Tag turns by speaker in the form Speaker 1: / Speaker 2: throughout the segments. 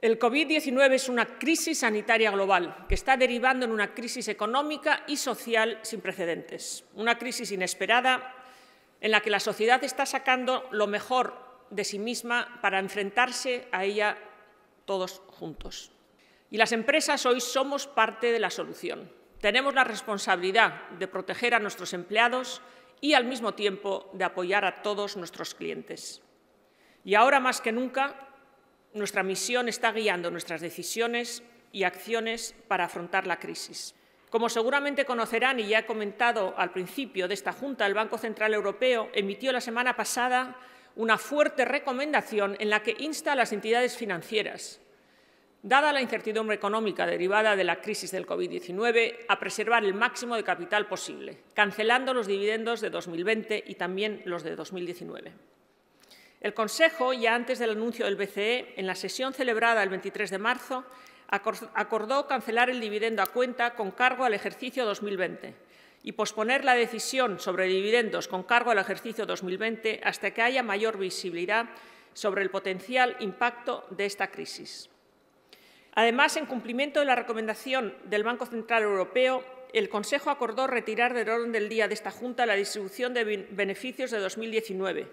Speaker 1: El COVID-19 es una crisis sanitaria global que está derivando en una crisis económica y social sin precedentes, una crisis inesperada en la que la sociedad está sacando lo mejor de sí misma para enfrentarse a ella todos juntos. Y las empresas hoy somos parte de la solución. Tenemos la responsabilidad de proteger a nuestros empleados y al mismo tiempo de apoyar a todos nuestros clientes. Y ahora más que nunca nuestra misión está guiando nuestras decisiones y acciones para afrontar la crisis. Como seguramente conocerán y ya he comentado al principio de esta Junta, el Banco Central Europeo emitió la semana pasada una fuerte recomendación en la que insta a las entidades financieras, dada la incertidumbre económica derivada de la crisis del COVID-19, a preservar el máximo de capital posible, cancelando los dividendos de 2020 y también los de 2019. El Consejo, ya antes del anuncio del BCE, en la sesión celebrada el 23 de marzo, acordó cancelar el dividendo a cuenta con cargo al ejercicio 2020 y posponer la decisión sobre dividendos con cargo al ejercicio 2020 hasta que haya mayor visibilidad sobre el potencial impacto de esta crisis. Además, en cumplimiento de la recomendación del Banco Central Europeo, el Consejo acordó retirar del orden del día de esta Junta la distribución de beneficios de 2019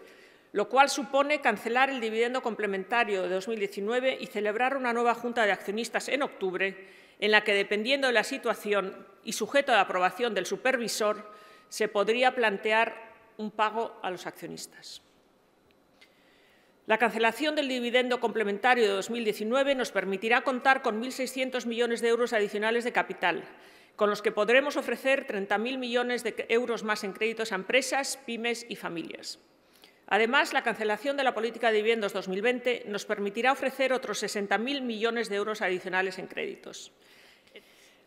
Speaker 1: lo cual supone cancelar el dividendo complementario de 2019 y celebrar una nueva Junta de Accionistas en octubre, en la que, dependiendo de la situación y sujeto a la aprobación del supervisor, se podría plantear un pago a los accionistas. La cancelación del dividendo complementario de 2019 nos permitirá contar con 1.600 millones de euros adicionales de capital, con los que podremos ofrecer 30.000 millones de euros más en créditos a empresas, pymes y familias. Además, la cancelación de la política de viviendas 2020 nos permitirá ofrecer otros 60.000 millones de euros adicionales en créditos.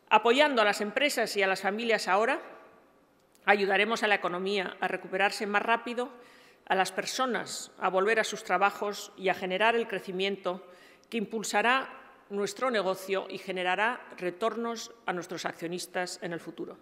Speaker 1: Apoyando a las empresas y a las familias ahora, ayudaremos a la economía a recuperarse más rápido, a las personas a volver a sus trabajos y a generar el crecimiento que impulsará nuestro negocio y generará retornos a nuestros accionistas en el futuro.